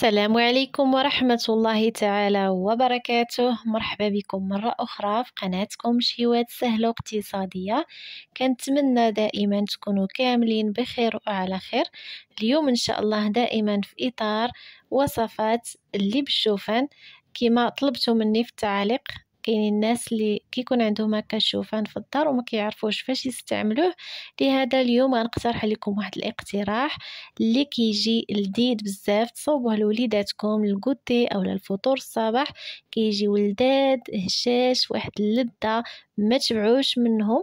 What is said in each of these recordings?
السلام عليكم ورحمة الله تعالى وبركاته مرحبا بكم مرة أخرى في قناتكم شهوات سهلة واقتصادية كنتمنى دائما تكونوا كاملين بخير وعلى خير اليوم إن شاء الله دائما في إطار وصفات اللي بالشوفان كما طلبتوا مني في التعليق كاين الناس اللي كيكون عندهم هكا الشوفان في الدار وما كيعرفوش فاش يستعملوه لهذا اليوم غنقترح لكم واحد الاقتراح اللي كيجي لذيذ بزاف تصوبوه لوليداتكم للكوتي او للفطور الصباح كيجي ولداد هشاش واحد اللذه ما تشبعوش منهم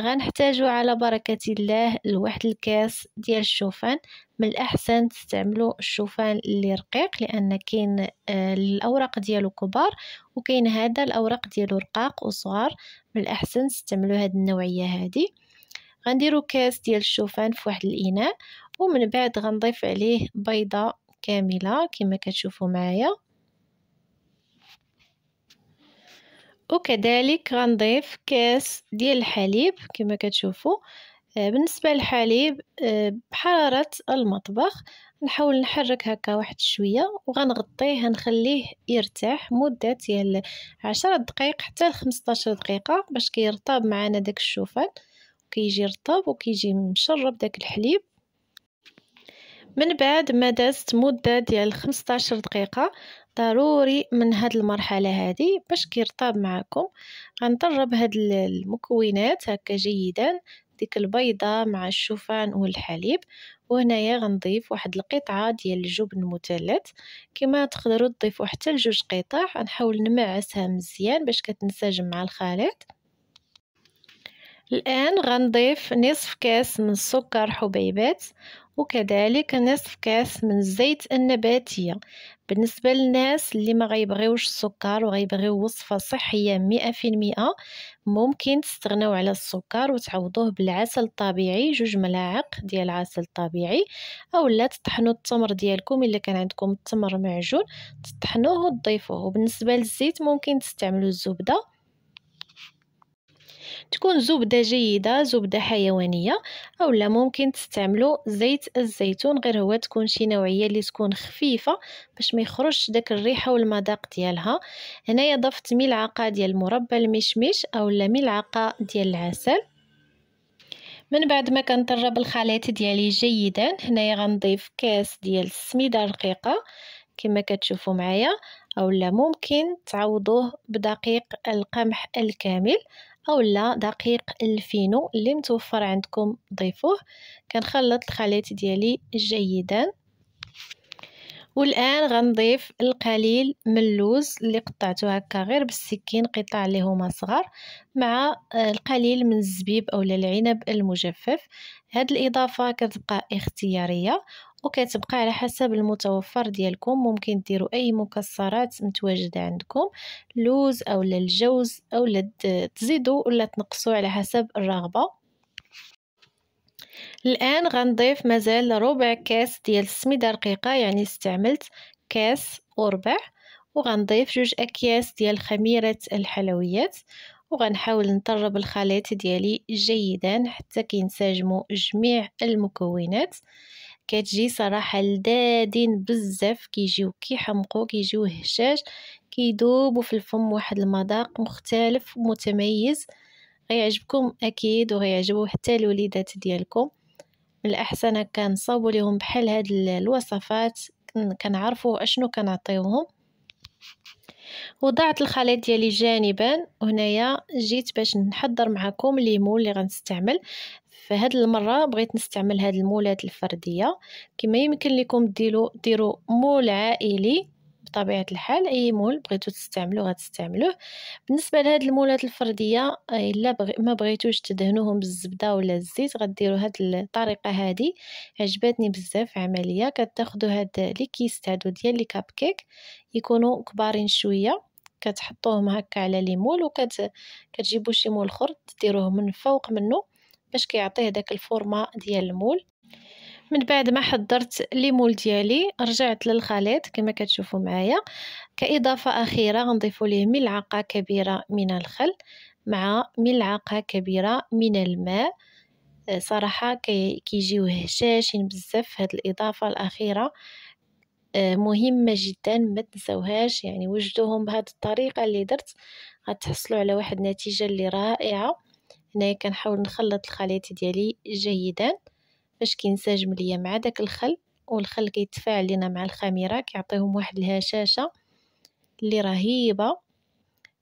غنحتاجو على بركة الله لواحد الكاس ديال الشوفان من الاحسن تستعملوا الشوفان اللي رقيق لان كاين آه، الاوراق ديالو كبار وكاين هذا الاوراق ديالو رقاق وصغار من الاحسن تستعملوا هاد النوعيه هادي غنديرو كاس ديال الشوفان في واحد الاناء ومن بعد غنضيف عليه بيضه كامله كما كتشوفوا معايا وكذلك غنضيف كاس ديال الحليب كما كتشوفوا آه، بالنسبه للحليب آه، بحراره المطبخ نحاول نحرك هكا واحد شويه وغنغطيه نخليه يرتاح مده ديال 10 دقائق حتى ل 15 دقيقه باش كيرطب معنا داك الشوفان كيجي رطب وكيجي مشرب داك الحليب من بعد ما دازت مده ديال 15 دقيقه ضروري من هاد المرحله هذه باش كيرطاب معكم غنضرب هاد المكونات هكا جيدا ديك البيضه مع الشوفان والحليب وهنايا غنضيف واحد القطعه ديال الجبن مثلث كما تقدروا تضيفوا حتى لجوج قطع غنحاول نمعسها مزيان باش كتنسجم مع الخليط الآن غنضيف نصف كاس من السكر حبيبات وكذلك نصف كاس من الزيت النباتية بالنسبة للناس اللي ما غيبغيوش السكر وغيبغيو وصفة صحية مئة في المئة ممكن تستغناو على السكر وتعوضوه بالعسل الطبيعي جوج ملاعق ديال العسل الطبيعي او لا تطحنوا التمر ديالكم الا كان عندكم التمر معجون تطحنوه وتضيفوه وبالنسبة للزيت ممكن تستعملوا الزبدة تكون زبدة جيدة زبدة حيوانية أو لا ممكن تستعملوا زيت الزيتون غير هو تكون شي نوعية اللي تكون خفيفة باش ما يخرج داك الريحة والمذاق ديالها هنايا ضفت ملعقة ديال مربى المشمش أو لا ملعقة ديال العسل من بعد ما كنطرب الخليط ديالي جيدا هنايا غنضيف كاس ديال السميده رقيقه كما كتشوفوا معايا اولا ممكن تعوضوه بدقيق القمح الكامل اولا دقيق الفينو اللي متوفر عندكم ضيفوه كنخلط الخليط ديالي جيدا والان غنضيف القليل من اللوز اللي قطعته هكا غير بالسكين قطع اللي هما صغار مع آه، القليل من الزبيب او العنب المجفف هاد الاضافه كتبقى اختياريه وكتبقى على حسب المتوفر ديالكم ممكن ديروا اي مكسرات متواجده عندكم لوز او الجوز او تزيدوا ولا تنقصوا على حسب الرغبه الان غنضيف مازال ربع كاس ديال السميده رقيقه يعني استعملت كاس وربع وغنضيف جوج اكياس ديال خميره الحلويات وغنحاول نطرب الخليط ديالي جيدا حتى كينسجموا جميع المكونات كتجي صراحه لذادين بزاف كيجيو كيحمقوا كيجيو هشاش كيذوبوا في الفم واحد المذاق مختلف ومتميز غيعجبكم اكيد وغيعجبو حتى الوليدات ديالكم الأحسن صابوا ليهم بحال هاد الوصفات كنعرفوا اشنو كنعطيوهم وضعت الخليط ديالي جانبا وهنايا جيت باش نحضر معكم الليمون اللي غنستعمل فهاد المره بغيت نستعمل هاد المولات الفرديه كما يمكن لكم ديروا ديروا مول عائلي بطبيعه الحال اي مول بغيتو تستعملو غتستعملوه بالنسبه لهاد المولات الفرديه الا بغي ما بغيتوش تدهنوهم بالزبده ولا الزيت غديروا هاد الطريقه هادي عجبتني بزاف عمليه كتاخذوا هاد لي كيس هادو ديال لي كاب كيك يكونوا كبارين شويه كتحطوهم هكا على ليمول وكت كتجيبو شي مول اخر ديروه من فوق منه باش كيعطيه داك الفورما ديال المول من بعد ما حضرت ليمول ديالي رجعت للخليط كما كتشوفوا معايا كاضافه اخيره غنضيف ليه ملعقه كبيره من الخل مع ملعقه كبيره من الماء آه، صراحه كيجيو هشاشين بزاف هاد الاضافه الاخيره آه، مهمه جدا ما تنساوهاش يعني وجدوهم بهذه الطريقه اللي درت غتحصلوا على واحد النتيجه اللي رائعه هنايا كنحاول نخلط الخليط ديالي جيدا فاش كينسجم ليا مع داك الخل والخل كيتفاعل لينا مع الخميره كيعطيهم واحد الهشاشه اللي رهيبه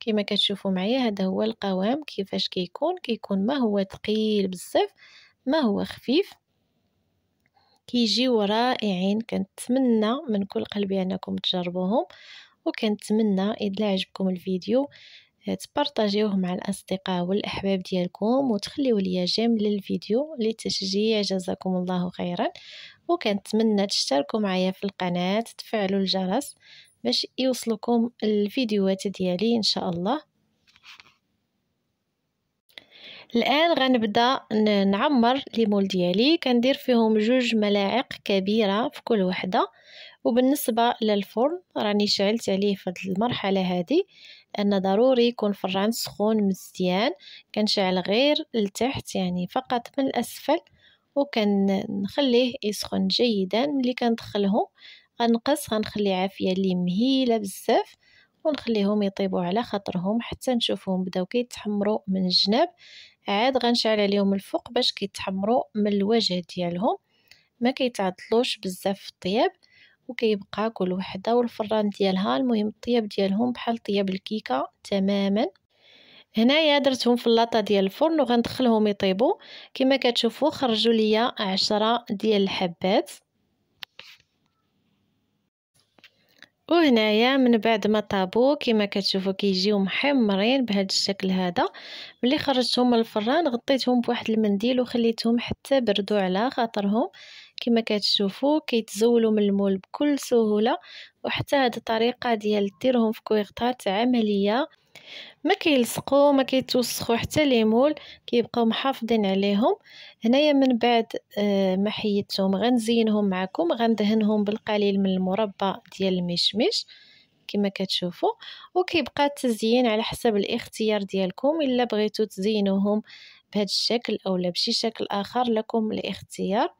كما كتشوفوا معايا هذا هو القوام كيفاش كيكون كيكون ما هو ثقيل بزاف ما هو خفيف كيجيو رائعين كنتمنى من كل قلبي انكم تجربوهم وكنتمنى اذا عجبكم الفيديو تبارطاجيوه مع الأصدقاء والأحباب ديالكم وتخليو ليا جيم للفيديو لتشجيع جزاكم الله خيرا وكنتمنى تشتركوا معايا في القناة تفعلوا الجرس باش يوصلكم الفيديوهات ديالي إن شاء الله الان غنبدا نعمر لي مول ديالي كندير فيهم جوج ملاعق كبيره في كل وحده وبالنسبة للفرن راني شعلت عليه في المرحلة هادي ان ضروري يكون فران سخون مزيان كنشعل غير لتحت يعني فقط من الاسفل وكنخليه يسخن جيدا ملي كندخلهم غنقص غنخلي عافيه اللي مهيله بزاف ونخليهم يطيبوا على خاطرهم حتى نشوفهم بداو كيتحمروا من الجناب عاد غنشعل عليهم الفوق باش كيتحمروا من الوجه ديالهم ما كيتعطلوش بزاف في الطياب وكيبقى كل وحده والفران ديالها المهم الطياب ديالهم بحال طياب الكيكه تماما هنايا درتهم في اللاطه ديال الفرن وغندخلهم يطيبوا كما كتشوفوا خرجوا ليا عشرة ديال الحبات وهنايا من بعد ما طابو كما كتشوفوا كيجيو محمرين بهذا الشكل هذا ملي خرجتهم من الفران غطيتهم بواحد المنديل وخليتهم حتى بردوا على خاطرهم كما كتشوفوا كيتزولوا من المول بكل سهوله وحتى هاد الطريقه ديال ديرهم في كويغطات عمليه ما كيلصقوا ما كيتوسخوا حتى لي مول كيبقاو محافظين عليهم هنايا من بعد آه، ما حيدتهم غنزينهم معكم غندهنهم بالقليل من المربى ديال المشمش كما كتشوفوا وكيبقى التزيين على حسب الاختيار ديالكم الا بغيتو تزينوهم بهذا الشكل اولا بشي شكل اخر لكم الاختيار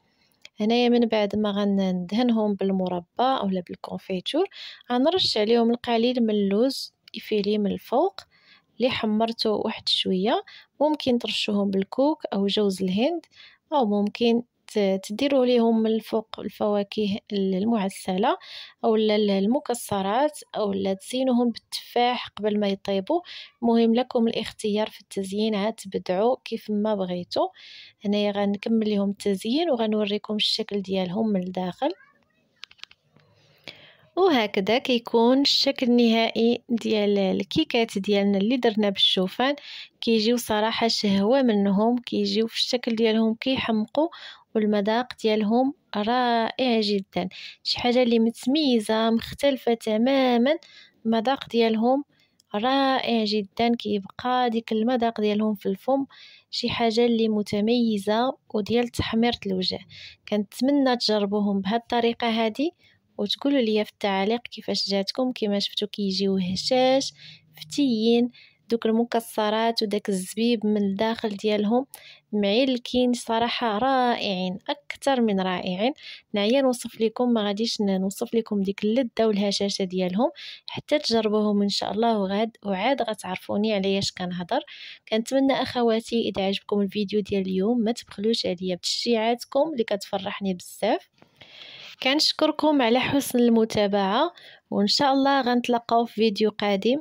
هنايا من بعد ما غندهنهم بالمربى اولا بالكونفيتور غنرش عليهم القليل من اللوز افيلي من الفوق اللي حمرته واحد شويه ممكن ترشوهم بالكوك او جوز الهند او ممكن تديروا ليهم من الفوق الفواكه المعسله او المكسرات او تزينوهم بالتفاح قبل ما يطيبوا مهم لكم الاختيار في التزيين عاد تبدعوا كيف ما بغيتوا هنايا غنكمل لهم التزيين وغنوريكم الشكل ديالهم من الداخل وهكذا كيكون الشكل النهائي ديال الكيكات ديالنا اللي درنا بالشوفان كيجيو صراحه شهوه منهم كيجيو في الشكل ديالهم كيحمقوا والمذاق ديالهم رائع جدا شي حاجه اللي متميزه مختلفه تماما المذاق ديالهم رائع جدا كيبقى ديك المذاق ديالهم في الفم شي حاجه اللي متميزه وديال تحميره الوجه كنتمنى تجربوهم بهاد الطريقه هذه وتقولوا لي في التعليق كيفاش جاتكم كما شفتو كيجيو هشاش فتيين دوك المكسرات وداك الزبيب من الداخل ديالهم معلكين صراحه رائعين اكثر من رائعين نعيا نوصف لكم ما غاديش نوصف لكم ديك اللذه والهشاشه ديالهم حتى تجربوهم ان شاء الله وغاد وعاد غتعرفوني علياش كنهضر كنتمنى اخواتي اذا عجبكم الفيديو ديال اليوم ما تبخلوش عليا بتشجيعاتكم اللي كتفرحني بزاف كنشكركم على حسن المتابعه وان شاء الله غنتلاقاو في فيديو قادم